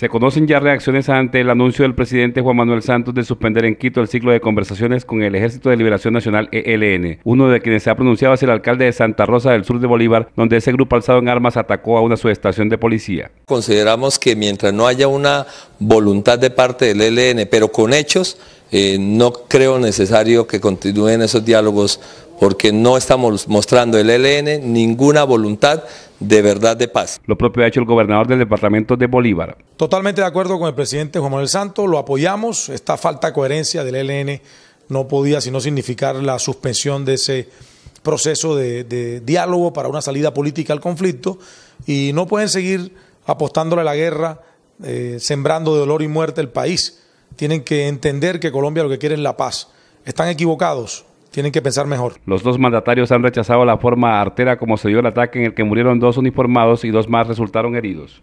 Se conocen ya reacciones ante el anuncio del presidente Juan Manuel Santos de suspender en Quito el ciclo de conversaciones con el Ejército de Liberación Nacional ELN. Uno de quienes se ha pronunciado es el alcalde de Santa Rosa del sur de Bolívar, donde ese grupo alzado en armas atacó a una subestación de policía. Consideramos que mientras no haya una voluntad de parte del ELN, pero con hechos, eh, no creo necesario que continúen esos diálogos porque no estamos mostrando el ELN ninguna voluntad de verdad de paz. Lo propio ha hecho el gobernador del departamento de Bolívar. Totalmente de acuerdo con el presidente Juan Manuel Santos, lo apoyamos. Esta falta de coherencia del ELN no podía sino significar la suspensión de ese proceso de, diálogo para una salida política al conflicto y no pueden seguir apostándole a la guerra, eh, sembrando de dolor y muerte el país. Tienen que entender que Colombia lo que quiere es la paz. Están equivocados, tienen que pensar mejor. Los dos mandatarios han rechazado la forma artera como se dio el ataque en el que murieron dos uniformados y dos más resultaron heridos.